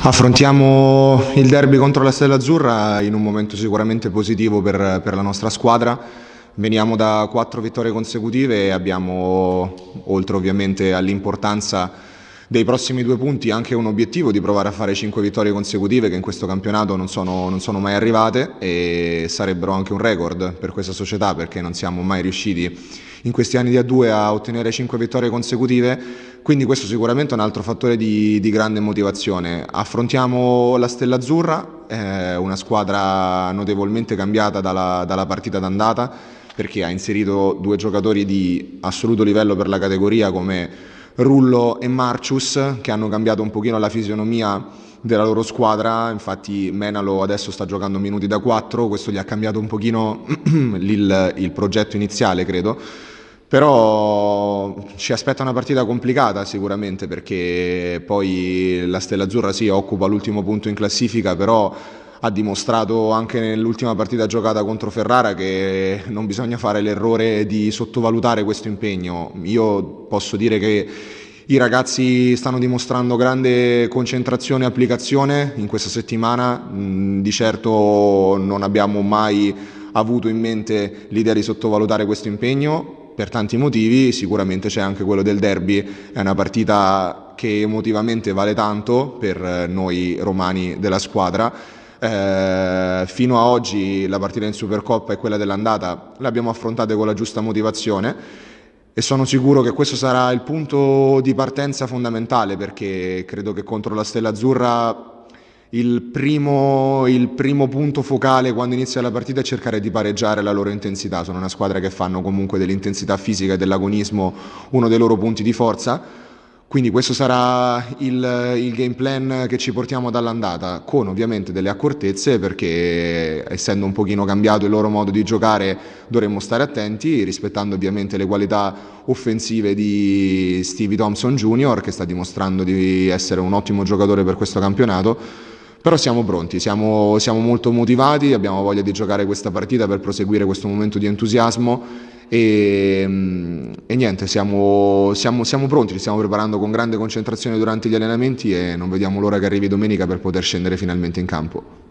Affrontiamo il derby contro la Stella Azzurra in un momento sicuramente positivo per, per la nostra squadra. Veniamo da quattro vittorie consecutive e abbiamo, oltre ovviamente all'importanza dei prossimi due punti anche un obiettivo di provare a fare cinque vittorie consecutive che in questo campionato non sono, non sono mai arrivate e sarebbero anche un record per questa società perché non siamo mai riusciti in questi anni di A2 a ottenere cinque vittorie consecutive, quindi questo sicuramente è un altro fattore di, di grande motivazione. Affrontiamo la Stella Azzurra, eh, una squadra notevolmente cambiata dalla, dalla partita d'andata perché ha inserito due giocatori di assoluto livello per la categoria come Rullo e Marcius che hanno cambiato un pochino la fisionomia della loro squadra, infatti Menalo adesso sta giocando minuti da 4, questo gli ha cambiato un pochino il, il progetto iniziale credo, però ci aspetta una partita complicata sicuramente perché poi la Stella Azzurra sì occupa l'ultimo punto in classifica, però ha dimostrato anche nell'ultima partita giocata contro Ferrara che non bisogna fare l'errore di sottovalutare questo impegno. Io posso dire che i ragazzi stanno dimostrando grande concentrazione e applicazione in questa settimana, mm, di certo non abbiamo mai avuto in mente l'idea di sottovalutare questo impegno per tanti motivi, sicuramente c'è anche quello del derby, è una partita che emotivamente vale tanto per noi romani della squadra eh, fino a oggi la partita in Supercoppa e quella dell'andata l'abbiamo affrontata con la giusta motivazione e sono sicuro che questo sarà il punto di partenza fondamentale perché credo che contro la Stella Azzurra il primo, il primo, punto focale quando inizia la partita è cercare di pareggiare la loro intensità. Sono una squadra che fanno comunque dell'intensità fisica e dell'agonismo uno dei loro punti di forza. Quindi questo sarà il, il, game plan che ci portiamo dall'andata, con ovviamente delle accortezze perché essendo un pochino cambiato il loro modo di giocare dovremmo stare attenti, rispettando ovviamente le qualità offensive di Stevie Thompson Jr. che sta dimostrando di essere un ottimo giocatore per questo campionato. Però siamo pronti, siamo, siamo molto motivati, abbiamo voglia di giocare questa partita per proseguire questo momento di entusiasmo e, mm, e niente, siamo, siamo, siamo, pronti, ci stiamo preparando con grande concentrazione durante gli allenamenti e non vediamo l'ora che arrivi domenica per poter scendere finalmente in campo.